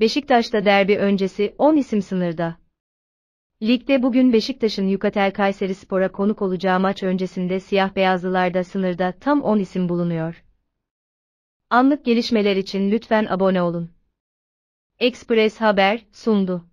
Beşiktaş'ta derbi öncesi 10 isim sınırda. Ligde bugün Beşiktaş'ın Yukatel Kayseri Spor'a konuk olacağı maç öncesinde siyah beyazlılarda sınırda tam 10 isim bulunuyor. Anlık gelişmeler için lütfen abone olun. Express Haber sundu.